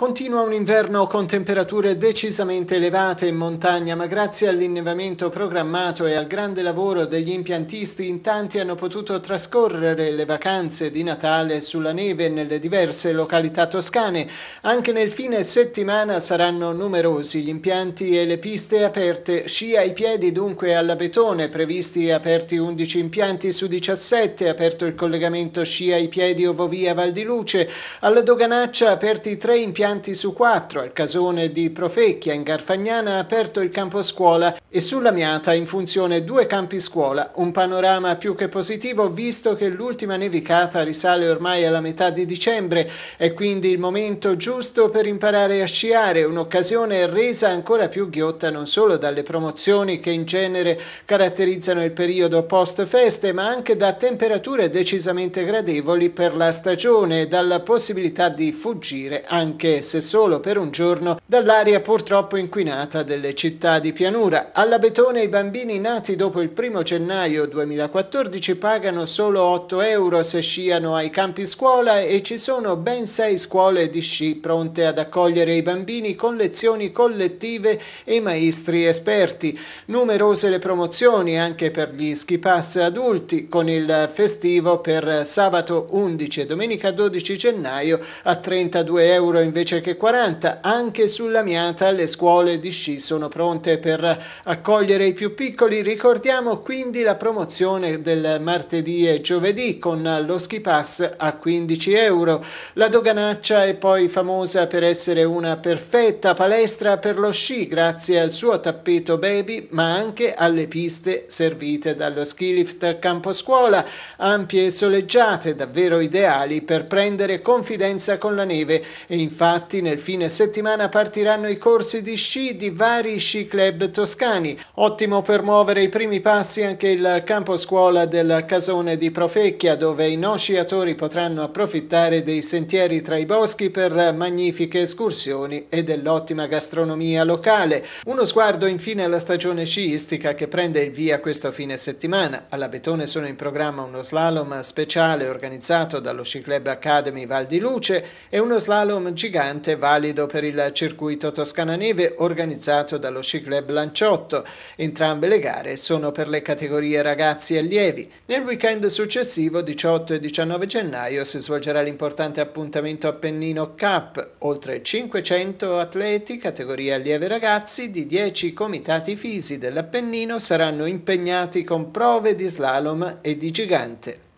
Continua un inverno con temperature decisamente elevate in montagna, ma grazie all'innevamento programmato e al grande lavoro degli impiantisti in tanti hanno potuto trascorrere le vacanze di Natale sulla neve nelle diverse località toscane. Anche nel fine settimana saranno numerosi gli impianti e le piste aperte, scia ai piedi dunque alla Betone, previsti e aperti 11 impianti su 17, aperto il collegamento scia ai piedi Ovovia Val di Luce, alla Doganaccia aperti 3 impianti praticanti su quattro al casone di Profecchia in Garfagnana ha aperto il campo scuola e sulla Miata in funzione due campi scuola, un panorama più che positivo visto che l'ultima nevicata risale ormai alla metà di dicembre, è quindi il momento giusto per imparare a sciare, un'occasione resa ancora più ghiotta non solo dalle promozioni che in genere caratterizzano il periodo post feste, ma anche da temperature decisamente gradevoli per la stagione e dalla possibilità di fuggire anche se solo per un giorno dall'aria purtroppo inquinata delle città di pianura. Alla Betone i bambini nati dopo il 1 gennaio 2014 pagano solo 8 euro se sciano ai campi scuola e ci sono ben 6 scuole di sci pronte ad accogliere i bambini con lezioni collettive e maestri esperti. Numerose le promozioni anche per gli ski pass adulti con il festivo per sabato 11 e domenica 12 gennaio a 32 euro invece invece che 40, anche sull'amianta le scuole di sci sono pronte per accogliere i più piccoli. Ricordiamo quindi la promozione del martedì e giovedì con lo ski pass a 15 euro. La doganaccia è poi famosa per essere una perfetta palestra per lo sci grazie al suo tappeto baby ma anche alle piste servite dallo ski lift campo scuola, ampie e soleggiate, davvero ideali per prendere confidenza con la neve e infatti Infatti nel fine settimana partiranno i corsi di sci di vari sci club toscani. Ottimo per muovere i primi passi anche il campo scuola del Casone di Profecchia dove i no sciatori potranno approfittare dei sentieri tra i boschi per magnifiche escursioni e dell'ottima gastronomia locale. Uno sguardo infine alla stagione sciistica che prende il via questo fine settimana. Alla Betone sono in programma uno slalom speciale organizzato dallo Sci Club Academy Val di Luce e uno slalom gigante staccante valido per il circuito Toscana Neve organizzato dallo Sci Lanciotto. Entrambe le gare sono per le categorie ragazzi e allievi. Nel weekend successivo, 18 e 19 gennaio, si svolgerà l'importante appuntamento Appennino Cup, oltre 500 atleti, categoria allievi e ragazzi, di 10 comitati fisi dell'Appennino saranno impegnati con prove di slalom e di gigante.